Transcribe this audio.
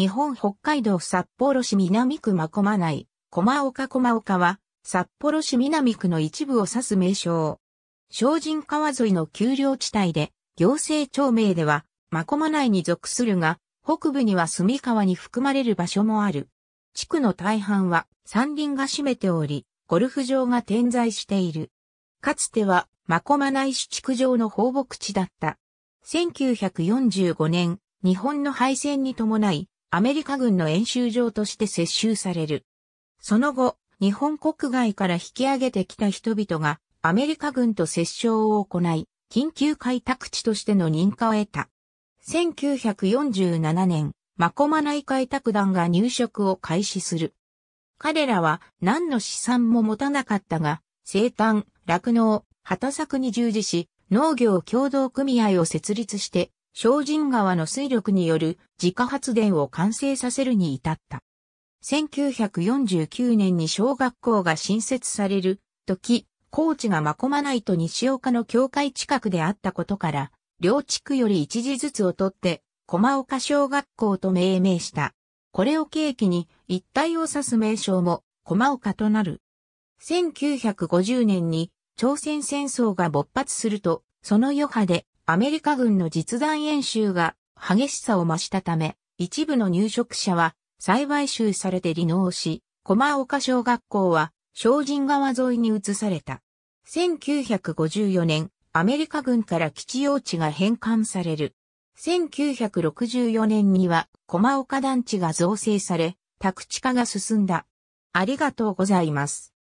日本北海道札幌市南区真駒内、駒岡駒岡は、札幌市南区の一部を指す名称。精進川沿いの丘陵地帯で、行政町名では、真駒内に属するが、北部には隅川に含まれる場所もある。地区の大半は山林が占めており、ゴルフ場が点在している。かつては、真駒内市地区上の放牧地だった。1945年、日本の敗戦に伴い、アメリカ軍の演習場として接収される。その後、日本国外から引き上げてきた人々がアメリカ軍と接触を行い、緊急開拓地としての認可を得た。1947年、マコマ内開拓団が入植を開始する。彼らは何の資産も持たなかったが、生誕、酪農、畑作に従事し、農業協同組合を設立して精進川の水力による自家発電を完成させるに至った。1949年に小学校が新設される時、高知がまこまないと西岡の境界近くであったことから、両地区より一時ずつを取って、駒岡小学校と命名した。これを契機に一体を指す名称も駒岡となる。1950年に朝鮮戦争が勃発すると、その余波でアメリカ軍の実弾演習が激しさを増したため、一部の入植者は栽培集されて離農し、駒岡小学校は精進川沿いに移された。1954年、アメリカ軍から基地用地が返還される。1964年には駒岡団地が造成され、宅地化が進んだ。ありがとうございます。